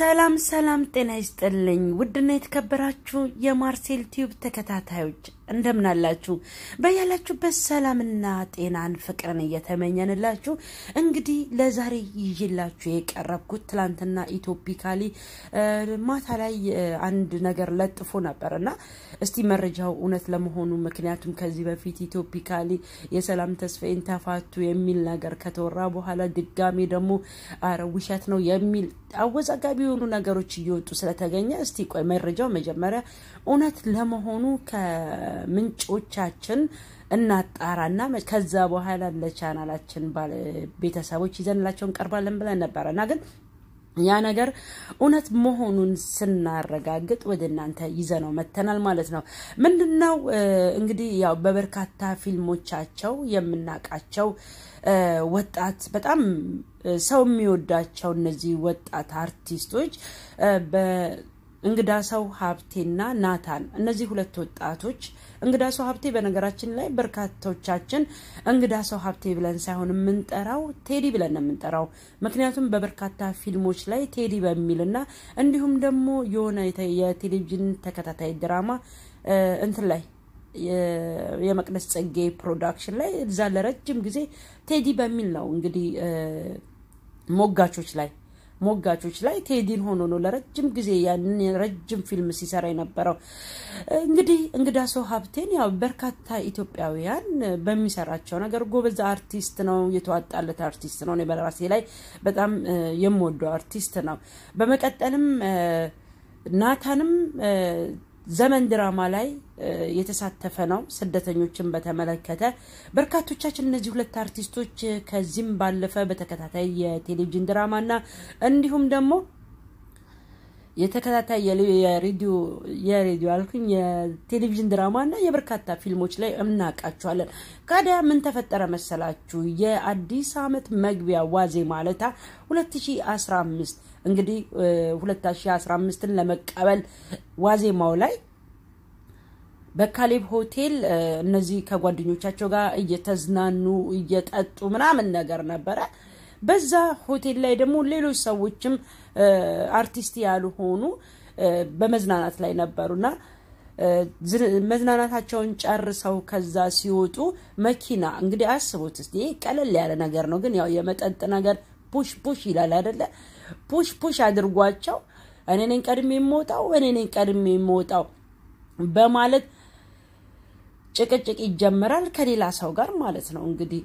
ሰላም ሰላም፣ ጤና ይስጥልኝ ውድና የተከበራችሁ የማርሴል ቲዩብ ተከታታዮች እንደምን አላችሁ? በያላችሁበት ሰላምና ጤናን ፍቅርን እየተመኘንላችሁ እንግዲህ ለዛሬ ይዤላችሁ የቀረብኩት ትላንትና ኢትዮፒካሊ ማታ ላይ አንድ ነገር ለጥፎ ነበር እና እስቲ መረጃው እውነት ለመሆኑ ምክንያቱም ከዚህ በፊት ኢትዮፒካሊ የሰላም ተስፋዬን ተፋቱ የሚል ነገር ከተወራ በኋላ ድጋሜ ደግሞ አረ ውሸት ነው የሚል አወዛጋቢ የሆኑ ነገሮች እየወጡ ስለተገኘ እስቲ ቆይ መረጃው መጀመሪያ እውነት ለመሆኑ ከምንጮቻችን እናጣራና ከዛ በኋላ ለቻናላችን ቤተሰቦች ይዘንላቸውን እንቀርባለን ብለን ነበረና ግን ያ ነገር እውነት መሆኑን ስናረጋግጥ ወደ እናንተ ይዘነው መተናል ማለት ነው። ምንድነው እንግዲህ ያው በበርካታ ፊልሞቻቸው የምናውቃቸው ወጣት በጣም ሰው የሚወዳቸው እነዚህ ወጣት አርቲስቶች እንግዳ ሰው ሀብቴና ናታን እነዚህ ሁለት ወጣቶች እንግዳ ሰው ሀብቴ በነገራችን ላይ በርካቶቻችን እንግዳ ሰው ሀብቴ ብለን ሳይሆን የምንጠራው ቴዲ ብለን ነው የምንጠራው። ምክንያቱም በበርካታ ፊልሞች ላይ ቴዲ በሚልና እንዲሁም ደግሞ የሆነ የቴሌቪዥን ተከታታይ ድራማ እንትን ላይ የመቅደስ ጸጌ ፕሮዳክሽን ላይ እዛ ለረጅም ጊዜ ቴዲ በሚል ነው እንግዲህ ሞጋቾች ላይ ሞጋቾች ላይ ቴዲን ሆኖ ነው ለረጅም ጊዜ ያንን ረጅም ፊልም ሲሰራ የነበረው። እንግዲህ እንግዳ ሰው ሀብቴን ያው በርካታ ኢትዮጵያውያን በሚሰራቸው ነገር ጎበዝ አርቲስት ነው፣ የተዋጣለት አርቲስት ነው። በራሴ ላይ በጣም የምወደው አርቲስት ነው። በመቀጠልም ናታንም ዘመን ድራማ ላይ የተሳተፈ ነው። ስደተኞችን በተመለከተ በርካቶቻችን እነዚህ ሁለት አርቲስቶች ከዚህም ባለፈ በተከታታይ የቴሌቪዥን ድራማና እንዲሁም ደግሞ የተከታታይ የሬዲዮ የሬዲዮ አልኩኝ የቴሌቪዥን ድራማና የበርካታ ፊልሞች ላይ እናውቃቸዋለን። ታዲያ ምን ተፈጠረ መሰላችሁ? የአዲስ ዓመት መግቢያ ዋዜ ማለታ 2015 እንግዲህ 2015ን ለመቀበል ዋዜማው ላይ በካሌብ ሆቴል እነዚህ ከጓደኞቻቸው ጋር እየተዝናኑ እየጠጡ ምናምን ነገር ነበረ። በዛ ሆቴል ላይ ደግሞ ሌሎች ሰዎችም አርቲስት ያልሆኑ በመዝናናት ላይ ነበሩና መዝናናታቸውን ጨርሰው ከዛ ሲወጡ መኪና እንግዲህ አስቡት ቀለል ያለ ነገር ነው፣ ግን ያው የመጠጥ ነገር ፑሽ ፑሽ ይላል አይደለ? ፑሽ ፑሽ አድርጓቸው እኔ ነኝ ቀድሜ የምወጣው እኔ ነኝ ቀድሜ የምወጣው በማለት ጭቅጭቅ ይጀምራል ከሌላ ሰው ጋር ማለት ነው። እንግዲህ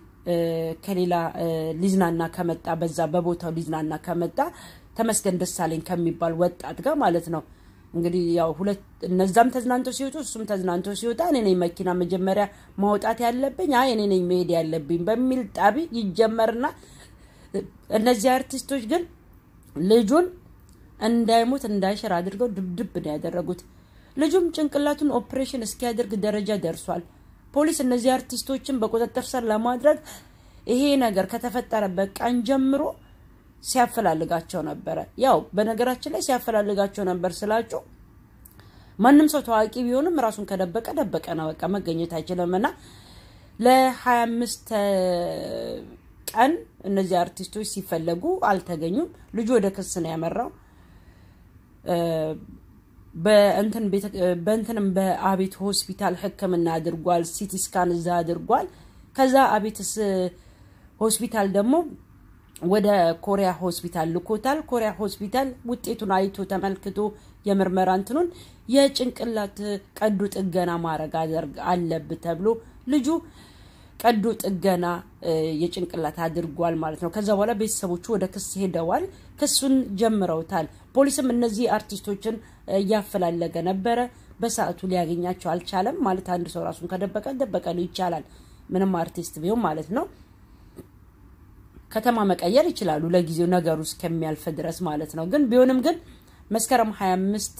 ከሌላ ሊዝናና ከመጣ በዛ በቦታው ሊዝናና ከመጣ ተመስገን ደሳለኝ ከሚባል ወጣት ጋር ማለት ነው። እንግዲህ ያው ሁለት እነዛም ተዝናንቶ ሲወጡ እሱም ተዝናንቶ ሲወጣ እኔ ነኝ መኪና መጀመሪያ ማውጣት ያለብኝ፣ አይ እኔ ነኝ መሄድ ያለብኝ በሚል ጣቢ ይጀመርና እነዚህ አርቲስቶች ግን ልጁን እንዳይሞት እንዳይሽር አድርገው ድብድብ ነው ያደረጉት። ልጁም ጭንቅላቱን ኦፕሬሽን እስኪያደርግ ደረጃ ደርሷል። ፖሊስ እነዚህ አርቲስቶችን በቁጥጥር ስር ለማድረግ ይሄ ነገር ከተፈጠረበት ቀን ጀምሮ ሲያፈላልጋቸው ነበረ። ያው በነገራችን ላይ ሲያፈላልጋቸው ነበር ስላችሁ ማንም ሰው ታዋቂ ቢሆንም ራሱን ከደበቀ ደበቀ ነው፣ በቃ መገኘት አይችልም እና ለ25 ቀን እነዚህ አርቲስቶች ሲፈለጉ አልተገኙም። ልጁ ወደ ክስ ነው ያመራው። በእንትንም በአቤት ሆስፒታል ሕክምና አድርጓል። ሲቲ ስካን እዛ አድርጓል። ከዛ አቤትስ ሆስፒታል ደግሞ ወደ ኮሪያ ሆስፒታል ልኮታል። ኮሪያ ሆስፒታል ውጤቱን አይቶ ተመልክቶ የምርመራ እንትኑን የጭንቅላት ቀዶ ጥገና ማድረግ አለብ ተብሎ ልጁ ቀዶ ጥገና የጭንቅላት አድርጓል ማለት ነው። ከዛ በኋላ ቤተሰቦቹ ወደ ክስ ሄደዋል። ክሱን ጀምረውታል። ፖሊስም እነዚህ አርቲስቶችን እያፈላለገ ነበረ። በሰዓቱ ሊያገኛቸው አልቻለም። ማለት አንድ ሰው ራሱን ከደበቀ ደበቀ ነው ይቻላል። ምንም አርቲስት ቢሆን ማለት ነው። ከተማ መቀየር ይችላሉ ለጊዜው ነገሩ እስከሚያልፍ ድረስ ማለት ነው። ግን ቢሆንም ግን መስከረም 25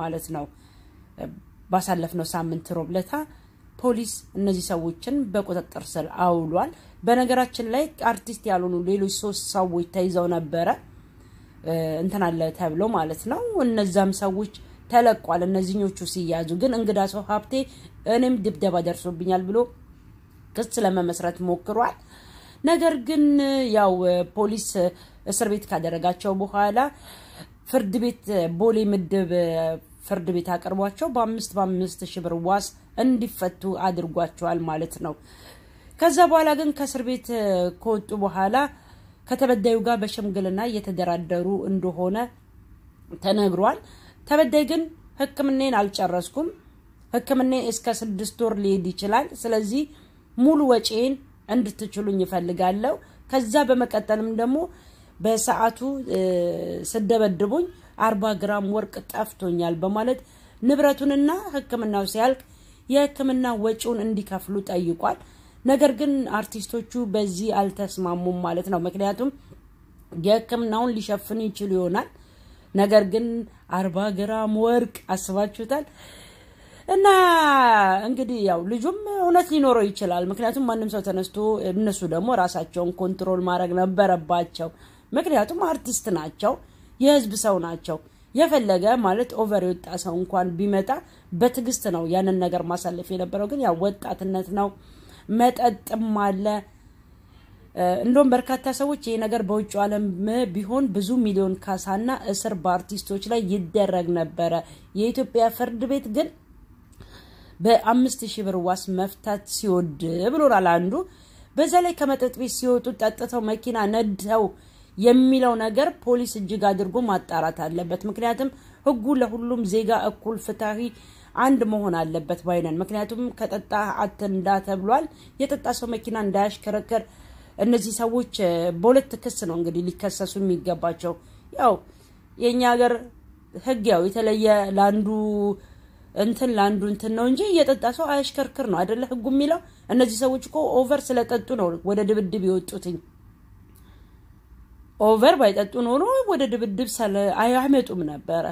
ማለት ነው ባሳለፍነው ሳምንት ሮብለታ ፖሊስ እነዚህ ሰዎችን በቁጥጥር ስር አውሏል። በነገራችን ላይ አርቲስት ያልሆኑ ሌሎች ሶስት ሰዎች ተይዘው ነበረ እንትናለ ተብሎ ማለት ነው። እነዛም ሰዎች ተለቋል። እነዚህኞቹ ሲያዙ ግን እንግዳ ሰው ሀብቴ እኔም ድብደባ ደርሶብኛል ብሎ ክስ ለመመስረት ሞክሯል። ነገር ግን ያው ፖሊስ እስር ቤት ካደረጋቸው በኋላ ፍርድ ቤት ቦሌ ምድብ ፍርድ ቤት አቅርቧቸው በአምስት በአምስት ሺህ ብር ዋስ እንዲፈቱ አድርጓቸዋል ማለት ነው። ከዛ በኋላ ግን ከእስር ቤት ከወጡ በኋላ ከተበዳዩ ጋር በሽምግልና እየተደራደሩ እንደሆነ ተነግሯል። ተበዳይ ግን ሕክምናን አልጨረስኩም፣ ሕክምና እስከ ስድስት ወር ሊሄድ ይችላል፣ ስለዚህ ሙሉ ወጪን እንድትችሉኝ ይፈልጋለሁ። ከዛ በመቀጠልም ደግሞ በሰዓቱ ስደበድቡኝ አርባ ግራም ወርቅ ጠፍቶኛል በማለት ንብረቱንና ሕክምናው ሲያልቅ የህክምና ወጪውን እንዲከፍሉ ጠይቋል። ነገር ግን አርቲስቶቹ በዚህ አልተስማሙም ማለት ነው። ምክንያቱም የህክምናውን ሊሸፍን ይችሉ ይሆናል። ነገር ግን አርባ ግራም ወርቅ አስባችሁታል። እና እንግዲህ ያው ልጁም እውነት ሊኖረው ይችላል። ምክንያቱም ማንም ሰው ተነስቶ እነሱ ደግሞ ራሳቸውን ኮንትሮል ማድረግ ነበረባቸው። ምክንያቱም አርቲስት ናቸው፣ የህዝብ ሰው ናቸው። የፈለገ ማለት ኦቨር የወጣ ሰው እንኳን ቢመጣ በትግስት ነው ያንን ነገር ማሳለፍ የነበረው። ግን ያው ወጣትነት ነው፣ መጠጥም አለ። እንደውም በርካታ ሰዎች ይህ ነገር በውጭ ዓለም ቢሆን ብዙ ሚሊዮን ካሳና እስር በአርቲስቶች ላይ ይደረግ ነበረ። የኢትዮጵያ ፍርድ ቤት ግን በአምስት ሺህ ብር ዋስ መፍታት ሲወድ ብሎናል አንዱ። በዛ ላይ ከመጠጥ ቤት ሲወጡ ጠጥተው መኪና ነድተው የሚለው ነገር ፖሊስ እጅግ አድርጎ ማጣራት አለበት። ምክንያቱም ህጉ ለሁሉም ዜጋ እኩል ፍትሐዊ አንድ መሆን አለበት ባይነን። ምክንያቱም ከጠጣ አትንዳ ተብሏል። የጠጣ ሰው መኪና እንዳያሽከረከር። እነዚህ ሰዎች በሁለት ክስ ነው እንግዲህ ሊከሰሱ የሚገባቸው። ያው የእኛ ሀገር ህግ ያው የተለየ ለአንዱ እንትን ለአንዱ እንትን ነው እንጂ እየጠጣ ሰው አያሽከርክር ነው አይደለ ህጉ የሚለው። እነዚህ ሰዎች እኮ ኦቨር ስለጠጡ ነው ወደ ድብድብ የወጡትኝ። ኦቨር ባይጠጡ ኖሮ ወደ ድብድብ ሰለ አይመጡም ነበረ።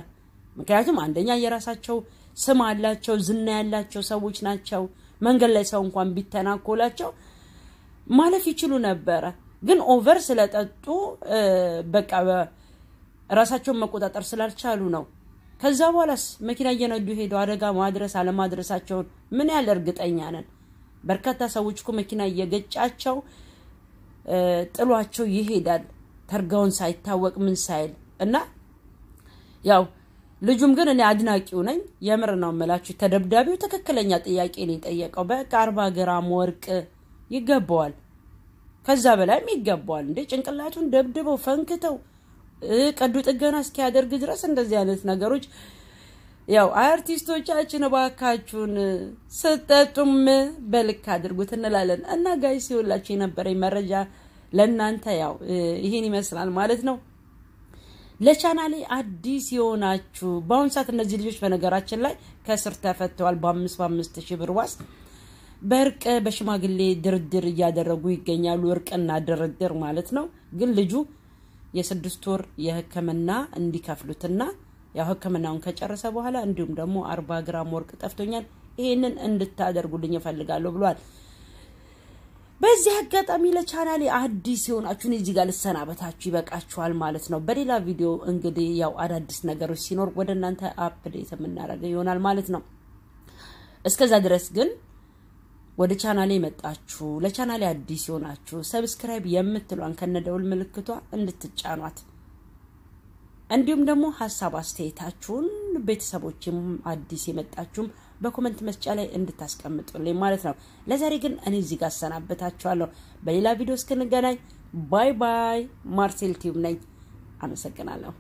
ምክንያቱም አንደኛ የራሳቸው ስም አላቸው፣ ዝና ያላቸው ሰዎች ናቸው። መንገድ ላይ ሰው እንኳን ቢተናኮላቸው ማለፍ ይችሉ ነበረ። ግን ኦቨር ስለጠጡ በቃ ራሳቸውን መቆጣጠር ስላልቻሉ ነው። ከዛ በኋላስ መኪና እየነዱ ሄደው አደጋ ማድረስ አለማድረሳቸውን ምን ያህል እርግጠኛ ነን? በርካታ ሰዎች እኮ መኪና እየገጫቸው ጥሏቸው ይሄዳል። ተርጋውን ሳይታወቅ ምን ሳይል እና ያው ልጁም ግን እኔ አድናቂው ነኝ። የምር ነው የምላችሁ። ተደብዳቢው ትክክለኛ ጥያቄ ነው የጠየቀው። በቃ አርባ ግራም ወርቅ ይገባዋል፣ ከዛ በላይም ይገባዋል። እንዴ ጭንቅላቱን ደብድበው ፈንክተው ቀዶ ጥገና እስኪያደርግ ድረስ እንደዚህ አይነት ነገሮች ያው አርቲስቶቻችን እባካችሁን ስጠጡም በልክ አድርጉት እንላለን እና ጋይ ሲውላችሁ የነበረኝ መረጃ ለእናንተ ያው ይህን ይመስላል ማለት ነው። ለቻናሌ አዲስ የሆናችሁ በአሁኑ ሰዓት እነዚህ ልጆች በነገራችን ላይ ከስር ተፈተዋል። በአምስት በአምስት ሺህ ብር ዋስ በእርቅ በሽማግሌ ድርድር እያደረጉ ይገኛሉ። እርቅና ድርድር ማለት ነው። ግን ልጁ የስድስት ወር የህክምና እንዲከፍሉትና ያው ህክምናውን ከጨረሰ በኋላ እንዲሁም ደግሞ አርባ ግራም ወርቅ ጠፍቶኛል፣ ይህንን እንድታደርጉልኝ እፈልጋለሁ ብሏል። በዚህ አጋጣሚ ለቻናሌ አዲስ የሆናችሁን እዚህ ጋር ልሰናበታችሁ፣ ይበቃችኋል ማለት ነው። በሌላ ቪዲዮ እንግዲህ ያው አዳዲስ ነገሮች ሲኖር ወደ እናንተ አፕዴት የምናደርገው ይሆናል ማለት ነው። እስከዛ ድረስ ግን ወደ ቻናሌ መጣችሁ፣ ለቻናሌ አዲስ የሆናችሁ ሰብስክራይብ የምትሏን ከነደውል ምልክቷ እንድትጫኗት እንዲሁም ደግሞ ሀሳብ አስተያየታችሁን ቤተሰቦችም አዲስ የመጣችሁም በኮመንት መስጫ ላይ እንድታስቀምጡልኝ ማለት ነው። ለዛሬ ግን እኔ እዚህ ጋር አሰናበታችኋለሁ። በሌላ ቪዲዮ እስክንገናኝ ባይ ባይ። ማርሴል ቲዩብ ነኝ። አመሰግናለሁ።